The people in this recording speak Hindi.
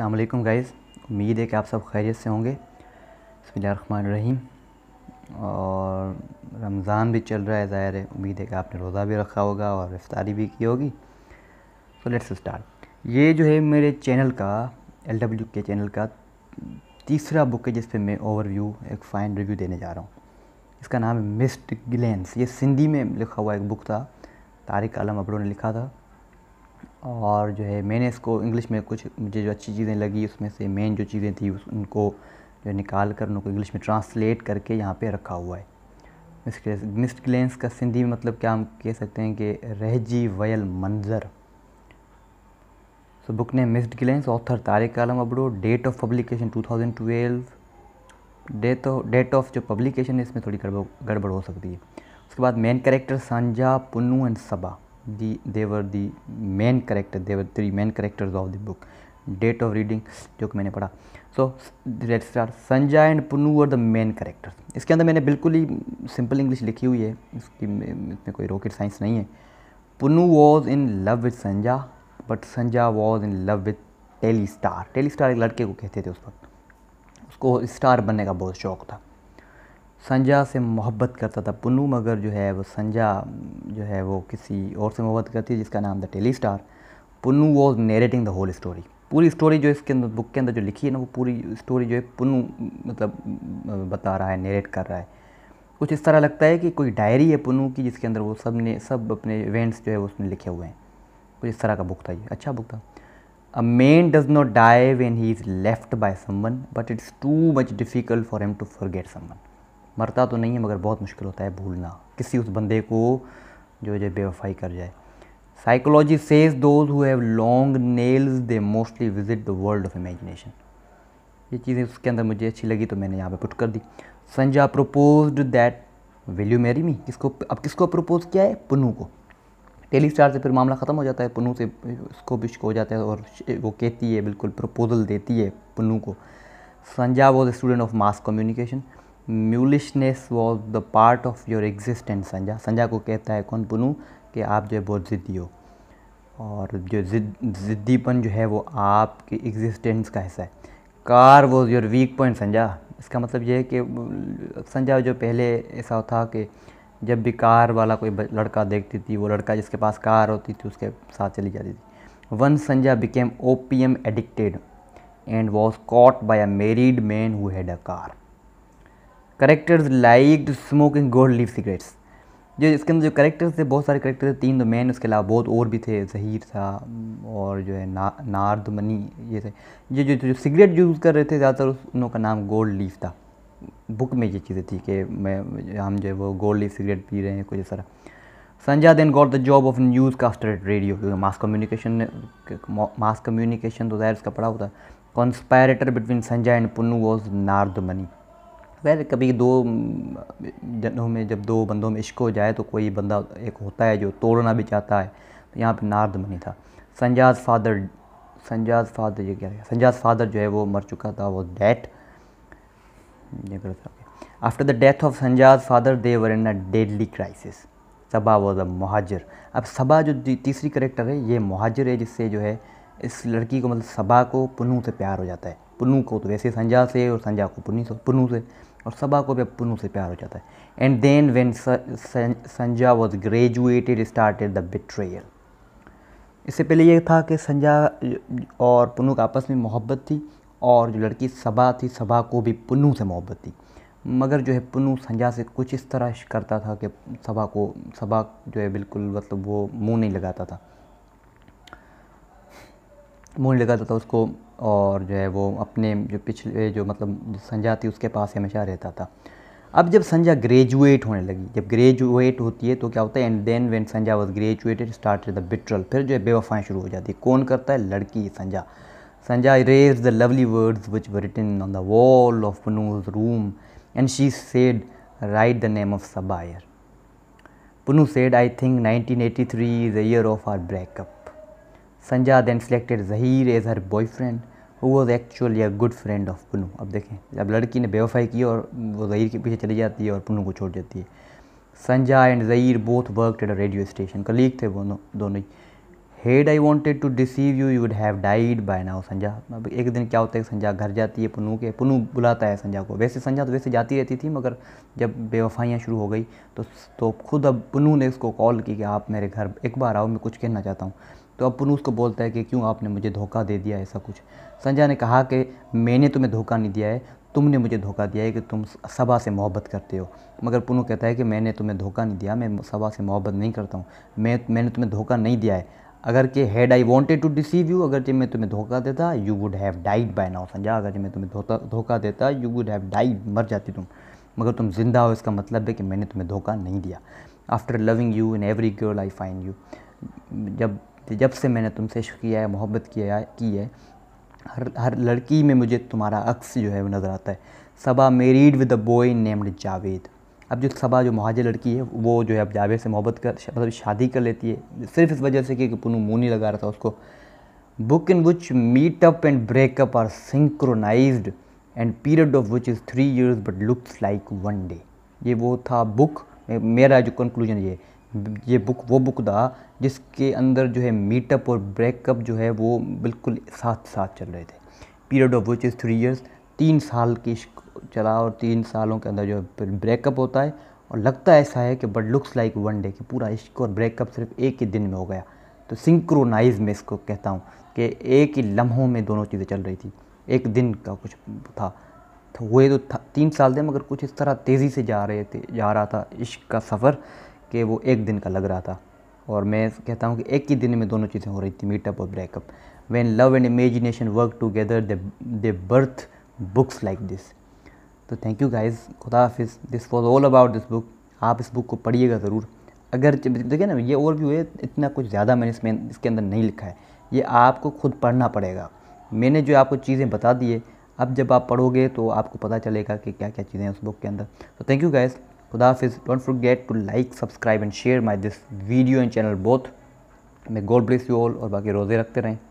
अस्सलाम गाइस उम्मीद है कि आप सब खैरियत से होंगे बसमान रहीम और रमज़ान भी चल रहा है ज़ाहिर है उम्मीद है कि आपने रोज़ा भी रखा होगा और रफ्तारी भी की होगी तो लेट्स स्टार्ट ये जो है मेरे चैनल का एल डब्ल्यू के चैनल का तीसरा बुक है जिसपे मैं ओवरव्यू एक फ़ाइन रिव्यू देने जा रहा हूँ इसका नाम है मिस्ड गिलेंस ये सिंधी में लिखा हुआ एक बुक था तारिक आलम अबड़ो ने लिखा था और जो है मैंने इसको इंग्लिश में कुछ मुझे जो अच्छी चीज़ें लगी उसमें से मेन जो चीज़ें थी उनको जो निकाल कर उनको इंग्लिश में ट्रांसलेट करके यहाँ पे रखा हुआ है मिस्ट ग्लेंस का सिंधी में मतलब क्या हम कह सकते हैं कि रहजी वयल मंजर सो बुक ने missed glance author Tariq Alam Abro date of publication 2012 date of date of जो पब्लिकेशन है इसमें थोड़ी गड़बड़ गड़बड़ हो सकती है उसके बाद main character Sanjha Punu and Saba the they were the main character they were three main characters of the book date of reading जो कि मैंने पढ़ा so let start Sanjay and Punu are the main characters इसके अंदर मैंने बिल्कुल ही सिंपल इंग्लिश लिखी हुई है इसकी इसमें कोई रॉकेट साइंस नहीं है Punu was in love with Sanja but Sanja was in love with tele star tele star एक लड़के को कहते थे उस वक्त उसको स्टार बनने का बहुत शौक था संजा से मोहब्बत करता था पुनू मगर जो है वो संजा जो है वो किसी और से मोहब्बत करती है जिसका नाम था tele star Punu was narrating the whole story पूरी स्टोरी जो इसके अंदर बुक के अंदर जो लिखी है ना वो पूरी स्टोरी जो है पुनू मतलब बता रहा है नेरेट कर रहा है कुछ इस तरह लगता है कि कोई डायरी है पुनू की जिसके अंदर वो सब ने सब अपने इवेंट्स जो है वो उसमें लिखे हुए हैं कुछ इस तरह का बुक था ये अच्छा बुक था a man does not die when he is left by someone but it's too much difficult for him to forget someone मरता तो नहीं है मगर बहुत मुश्किल होता है भूलना किसी उस बंदे को जो जो बेवफाई कर जाए psychology says those who have long nails they mostly visit the world of imagination ये चीज़ें उसके अंदर मुझे अच्छी लगी तो मैंने यहाँ पे पुट कर दी Sanja propose that will you marry me किसको अब किसको प्रपोज किया है पुनू को टेली स्टार से फिर मामला ख़त्म हो जाता है पुनू से उसको बिश्क हो जाता है और वो कहती है बिल्कुल प्रपोजल देती है पुनू को Sanja was student of mass communication mulishness was the part of your existence Sanja Sanja को कहता है कौन पुनू कि आप जो है बहुत ज़िद्दी हो और जो जिद ज़िद्दीपन जो है वो आपके एग्जिस्टेंस का हिस्सा है car was your weak point Sanja इसका मतलब ये है कि संजा जो पहले ऐसा होता कि जब भी कार वाला कोई लड़का देखती थी वो लड़का जिसके पास कार होती थी उसके साथ चली जाती थी one Sanja became O P M addicted and was caught by a married man who had a car characters like smoking gold leaf cigarettes जो इसके अंदर जो करेक्टर्स थे बहुत सारे करेक्टर थे तीन तो मैन उसके अलावा बहुत और भी थे जहीर था और जो है ना नार्द मनी ये थे ये जो, जो, सिगरेट यूज़ कर रहे थे ज़्यादातर उस का नाम गोल्ड लीफ था बुक में ये चीज़ें थी कि मैं हम जो है वो गोल्ड लीफ सिगरेट पी रहे हैं कुछ इस तरह Sanjay then got the job of news caster at radio क्योंकि मास कम्युनिकेशन मास कम्युनिकेशन तो जाहिर उसका पड़ा होता है conspirator between Sanjay and Punnu was नार्द मनी वैसे कभी दो जनों में जब दो बंदों में इश्क हो जाए तो कोई बंदा एक होता है जो तोड़ना भी चाहता है तो यहाँ पर नारद मनी था संजाज फादर संजाज फादर ये क्या संजाज फादर जो है वो मर चुका था वो date after the death of Sanja's father they were in a deadly crisis Saba was a महाजर अब सबा जो तीसरी करेक्टर है ये महाजर है जिससे जो है इस लड़की को मतलब सबा को पुनू से प्यार हो जाता है पुनू को तो वैसे संजा से और संजा को पुनी से पुनू से और सबा को भी अब पुनू से प्यार हो जाता है and then when Sanja was graduated started the betrayal इससे पहले ये था कि संजा और पुनू का आपस में मोहब्बत थी और जो लड़की सबा थी सबा को भी पुनू से मोहब्बत थी मगर जो है पुनू संजा से कुछ इस तरह करता था कि सबा को सबा जो है बिल्कुल मतलब वो मुंह नहीं लगाता था मुंह लगाता था उसको और जो है वो अपने जो पिछले जो मतलब संजय थी उसके पास हमेशा रहता था अब जब संजय ग्रेजुएट होने लगी जब ग्रेजुएट होती है तो क्या होता है and then when Sanjay was graduated start the betrayal फिर जो है बेवफाएँ शुरू हो जाती है कौन करता है लड़की Sanjay Sanjay reads the lovely words which written on the wall of Punu's room and she said write the name of Sabair Punu said I think 1983 is the year of our breakup Sanjay then selected Zaheer as her boyfriend वो was actually a good friend of Punu अब देखें अब लड़की ने बेवफाई की और वो ज़हीर के पीछे चली जाती है और पुनू को छोड़ जाती है Sanja and Zaheer both work at a radio station colleague थे वो दोनों ही had I wanted to deceive you you would have died by now Sanja अब एक दिन क्या होता है संजा घर जाती है पुनू के पुनू बुलाता है संजा को वैसे संजा तो वैसे जाती रहती थी मगर जब बेवफाइयाँ शुरू हो गई तो तो खुद अब पुनू ने उसको कॉल की कि आप मेरे घर एक बार आओ मैं कुछ कहना चाहता हूँ तो अब पुनू उसको बोलता है कि क्यों आपने मुझे धोखा दे दिया ऐसा कुछ संजय ने कहा कि मैंने तुम्हें धोखा नहीं दिया है तुमने मुझे धोखा दिया है कि तुम सबा से मोहब्बत करते हो मगर पुनू कहता है कि मैंने तुम्हें धोखा नहीं दिया मैं सबा से मोहब्बत नहीं करता हूँ मैं मैंने तुम्हें धोखा नहीं दिया है अगर के had I wanted to deceive you अगर जब मैं तुम्हें धोखा देता you would have died by now संजा अगर जब मैं तुम्हें धोखा देता यू वुड हैव डाइड मर जाती तुम मगर तुम जिंदा हो इसका मतलब है कि मैंने तुम्हें धोखा नहीं दिया after loving you in every girl I find you जब कि जब से मैंने तुमसे इश्क किया है मोहब्बत किया है की है हर हर लड़की में मुझे तुम्हारा अक्स जो है वो नज़र आता है Saba married with a boy named Javed अब जो सबा जो महाजर लड़की है वो जो है अब जावेद से मोहब्बत कर मतलब शादी कर लेती है सिर्फ इस वजह से कि पुनू मुँह नहीं लगा रहा था उसको book in which meetup and breakup are synchronise and period of which is three years but looks like one day ये वो था बुक मेरा जो कंक्लूजन ये ये बुक वो बुक था जिसके अंदर जो है मीटअप और ब्रेकअप जो है वो बिल्कुल साथ साथ चल रहे थे period of which is three years तीन साल की इश्क चला और तीन सालों के अंदर जो है ब्रेकअप होता है और लगता ऐसा है कि but looks like one day कि पूरा इश्क और ब्रेकअप सिर्फ एक ही दिन में हो गया तो सिंक्रोनाइज में इसको कहता हूँ कि एक ही लम्हों में दोनों चीज़ें चल रही थी एक दिन का कुछ था तो हुए तो तीन साल थे मगर कुछ इस तरह तेज़ी से जा रहे थे जा रहा था इश्क का सफ़र कि वो एक दिन का लग रहा था और मैं कहता हूँ कि एक ही दिन में दोनों चीज़ें हो रही थी मीटअप और breakup when love and imagination work together they they birth books like this तो थैंक यू गाइज खुदा हाफिज़ this was all about this book आप इस बुक को पढ़िएगा ज़रूर अगर देखिए ना ये और भी हुए इतना कुछ ज़्यादा मैंने इसमें इसके अंदर नहीं लिखा है ये आपको खुद पढ़ना पड़ेगा मैंने जो आपको चीज़ें बता दी है अब जब आप पढ़ोगे तो आपको पता चलेगा कि क्या क्या चीज़ें हैं उस बुक के अंदर तो थैंक यू गाइज़ खुदा हाफिज don't get to like subscribe and share my this video and channel both may God bless you all और बाकी रोज़े रखते रहें